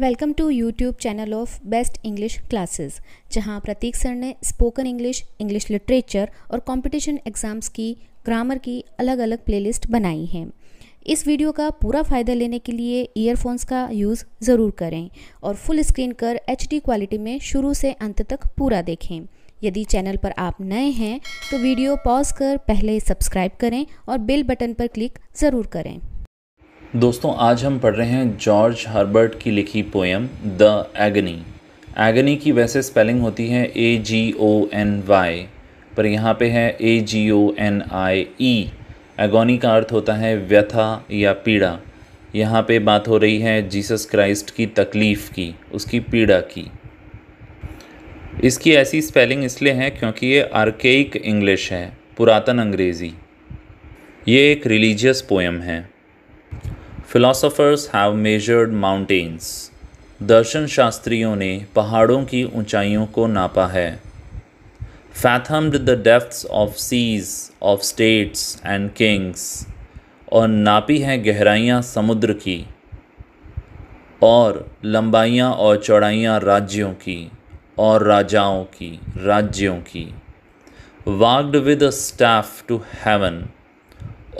Welcome to YouTube channel of best English classes जहां Prateek sir ने spoken English English literature और competition exams की grammar की अलग अलग प्लेलिस्ट बनाई हैं इस वीडियो का पूरा फ़ायदा लेने के लिए ईयरफोन्स का यूज़ ज़रूर करें और फुल स्क्रीन कर एच क्वालिटी में शुरू से अंत तक पूरा देखें यदि चैनल पर आप नए हैं तो वीडियो पॉज कर पहले सब्सक्राइब करें और बेल बटन पर क्लिक ज़रूर करें दोस्तों आज हम पढ़ रहे हैं जॉर्ज हर्बर्ट की लिखी पोएम द एगनी एगनी की वैसे स्पेलिंग होती है A G O N Y पर यहाँ पे है A G O N I E e। Agony का अर्थ होता है व्यथा या पीड़ा यहाँ पे बात हो रही है जीसस क्राइस्ट की तकलीफ़ की उसकी पीड़ा की इसकी ऐसी स्पेलिंग इसलिए है क्योंकि ये आर्केक इंग्लिश है पुरातन अंग्रेज़ी ये एक रिलीजियस पोएम है फिलोसोफर्स हैव मेजर्ड माउंटेन्स दर्शन शास्त्रियों ने पहाड़ों की ऊंचाइयों को नापा है fathomed the depths of seas of states and kings और नापी हैं गहराइयाँ समुद्र की और लंबाइयाँ और चौड़ाइयाँ राज्यों की और राजाओं की राज्यों की walked with a staff to heaven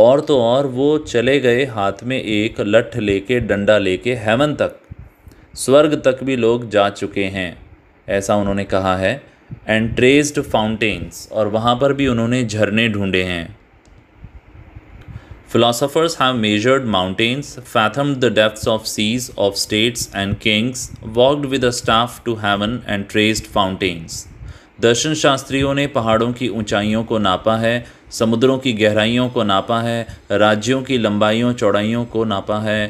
और तो और वो चले गए हाथ में एक लठ लेके डंडा लेके हेमन तक स्वर्ग तक भी लोग जा चुके हैं ऐसा उन्होंने कहा है एंड एंट्रेस्ड फाउंटेन्स और वहाँ पर भी उन्होंने झरने ढूंढे हैं philosophers have measured mountains fathom the depth of seas of states and kings walked with a staff to heaven and traced fountains दर्शन शास्त्रियों ने पहाड़ों की ऊंचाइयों को नापा है समुद्रों की गहराइयों को नापा है राज्यों की लंबाइयों चौड़ाइयों को नापा है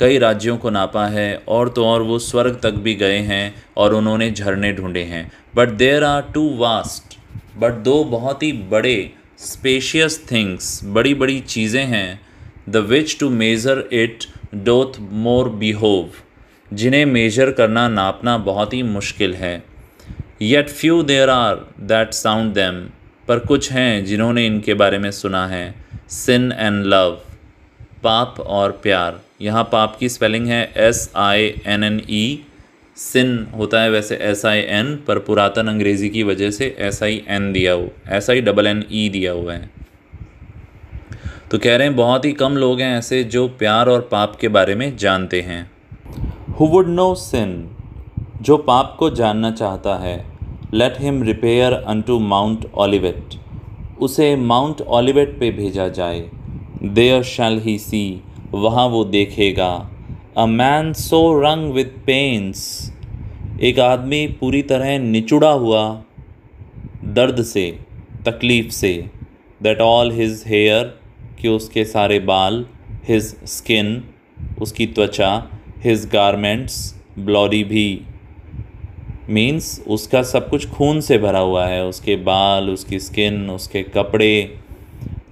कई राज्यों को नापा है और तो और वो स्वर्ग तक भी गए हैं और उन्होंने झरने ढूंढे हैं but there are two vast but दो बहुत ही बड़े स्पेशियस थिंग्स बड़ी बड़ी चीज़ें हैं the which to measure it doth more behove जिन्हें मेजर करना नापना बहुत ही मुश्किल है yet few there are that sound them पर कुछ हैं जिन्होंने इनके बारे में सुना है सिन एंड लव पाप और प्यार यहाँ पाप की स्पेलिंग है S I N N E sin होता है वैसे एस आई एन पर पुरातन अंग्रेज़ी की वजह से एस आई एन दिया हो S I double N E दिया हुआ है तो कह रहे हैं बहुत ही कम लोग हैं ऐसे जो प्यार और पाप के बारे में जानते हैं हु वुड नो सिन जो पाप को जानना चाहता है let him repair unto Mount Olivet ऑलिवेट उसे माउंट ऑलिवेट पे भेजा जाए देयर शैल ही सी वहाँ वो देखेगा अ मैन सो रंग विथ पेंस एक आदमी पूरी तरह निचुड़ा हुआ दर्द से तकलीफ़ say that all his hair कि उसके सारे बाल हिज स्किन उसकी त्वचा हिज गारमेंट्स ब्लॉरी भी मीन्स उसका सब कुछ खून से भरा हुआ है उसके बाल उसकी स्किन उसके कपड़े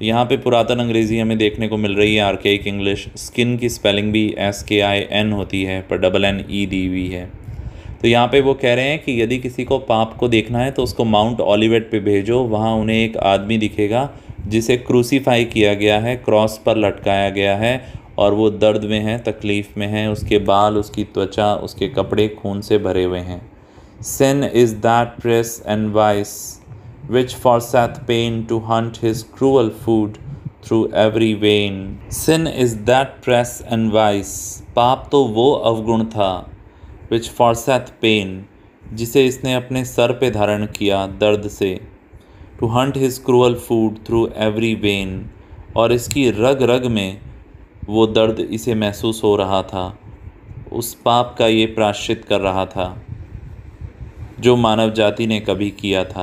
यहाँ पे पुरातन अंग्रेज़ी हमें देखने को मिल रही है आर्केक इंग्लिश स्किन की स्पेलिंग भी एस के आई एन होती है पर डबल एन ई दी हुई है तो यहाँ पे वो कह रहे हैं कि यदि किसी को पाप को देखना है तो उसको माउंट ऑलिवेट पे भेजो वहाँ उन्हें एक आदमी दिखेगा जिसे क्रूसीफाई किया गया है क्रॉस पर लटकाया गया है और वो दर्द में है तकलीफ़ में है उसके बाल उसकी त्वचा उसके कपड़े खून से भरे हुए हैं Sin is that press and vice which forsaketh pain to hunt his cruel food through every vein. Sin is that press and vice. पाप तो वो अवगुण था विच फॉरसेथ पेन जिसे इसने अपने सर पे धारण किया दर्द से to hunt his cruel food through every vein और इसकी रग रग में वो दर्द इसे महसूस हो रहा था उस पाप का ये प्राश्चित कर रहा था जो मानव जाति ने कभी किया था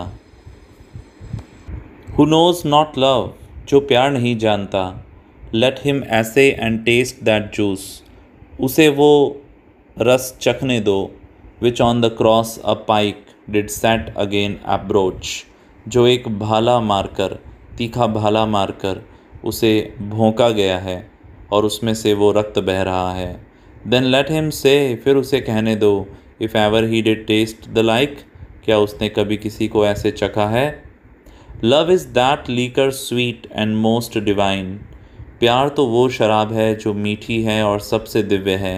हु नोज नॉट लव जो प्यार नहीं जानता let him assay and taste that juice उसे वो रस चखने दो which on the cross a pike did set again abroach जो एक भाला मारकर तीखा भाला मारकर उसे भोंका गया है और उसमें से वो रक्त बह रहा है देन लेट हिम से फिर उसे कहने दो if ever he did taste the like क्या उसने कभी किसी को ऐसे चखा है love is that liquor sweet and most divine प्यार तो वो शराब है जो मीठी है और सबसे दिव्य है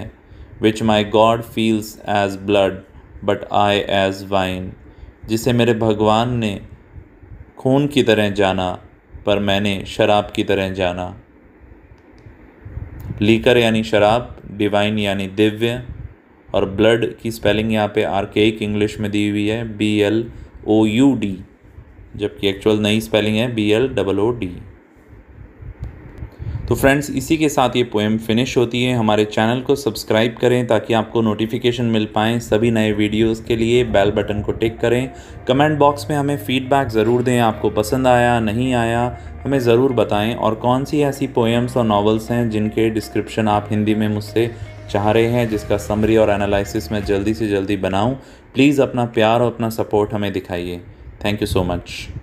which my God feels as blood but I as wine जिसे मेरे भगवान ने खून की तरह जाना पर मैंने शराब की तरह जाना लीकर यानी शराब डिवाइन यानी दिव्य और ब्लड की स्पेलिंग यहाँ पे आर्केक इंग्लिश में दी हुई है B L O U D जबकि एक्चुअल नई स्पेलिंग है B L double O D तो फ्रेंड्स इसी के साथ ये पोएम फिनिश होती है हमारे चैनल को सब्सक्राइब करें ताकि आपको नोटिफिकेशन मिल पाएँ सभी नए वीडियोस के लिए बेल बटन को टिक करें कमेंट बॉक्स में हमें फ़ीडबैक ज़रूर दें आपको पसंद आया नहीं आया हमें ज़रूर बताएं और कौन सी ऐसी पोएम्स और नॉवेल्स हैं जिनके डिस्क्रिप्शन आप हिंदी में मुझसे चाह रहे हैं जिसका समरी और एनालिसिस मैं जल्दी से जल्दी बनाऊं प्लीज़ अपना प्यार और अपना सपोर्ट हमें दिखाइए थैंक यू सो मच